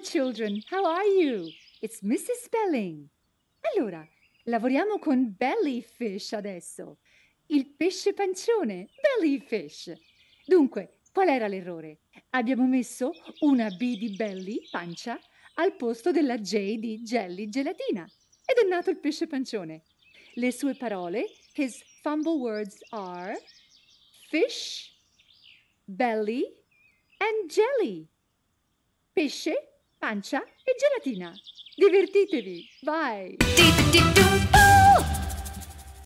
children, how are you? It's Mrs. Spelling. Allora, lavoriamo con bellyfish adesso. Il pesce pancione, bellyfish. Dunque, qual era l'errore? Abbiamo messo una B di belly, pancia, al posto della J di jelly, gelatina. Ed è nato il pesce pancione. Le sue parole, his fumble words are fish, belly and jelly. Pesce, pancia e gelatina. Divertitevi, vai!